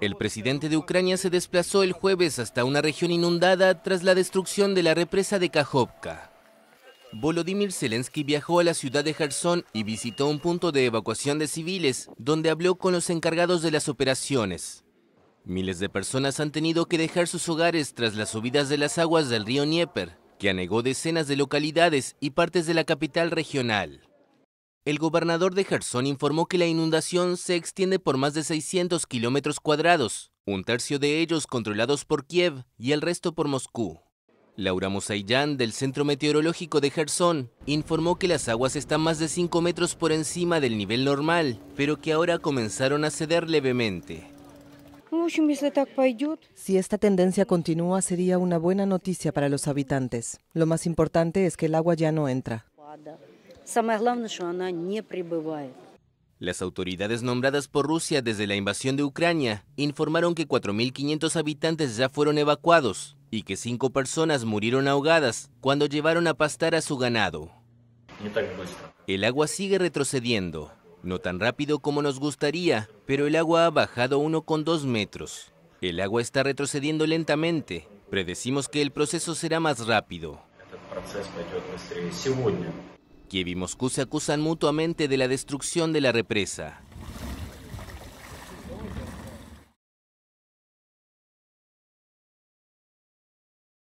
El presidente de Ucrania se desplazó el jueves hasta una región inundada tras la destrucción de la represa de Kajovka. Volodymyr Zelensky viajó a la ciudad de Kherson y visitó un punto de evacuación de civiles, donde habló con los encargados de las operaciones. Miles de personas han tenido que dejar sus hogares tras las subidas de las aguas del río Dnieper, que anegó decenas de localidades y partes de la capital regional. El gobernador de Gerson informó que la inundación se extiende por más de 600 kilómetros cuadrados, un tercio de ellos controlados por Kiev y el resto por Moscú. Laura Musayyan, del Centro Meteorológico de Gerson, informó que las aguas están más de 5 metros por encima del nivel normal, pero que ahora comenzaron a ceder levemente. Si esta tendencia continúa, sería una buena noticia para los habitantes. Lo más importante es que el agua ya no entra. Las autoridades nombradas por Rusia desde la invasión de Ucrania informaron que 4.500 habitantes ya fueron evacuados y que cinco personas murieron ahogadas cuando llevaron a pastar a su ganado. El agua sigue retrocediendo, no tan rápido como nos gustaría, pero el agua ha bajado 1,2 metros. El agua está retrocediendo lentamente. Predecimos que el proceso será más rápido. Kiev y Moscú se acusan mutuamente de la destrucción de la represa.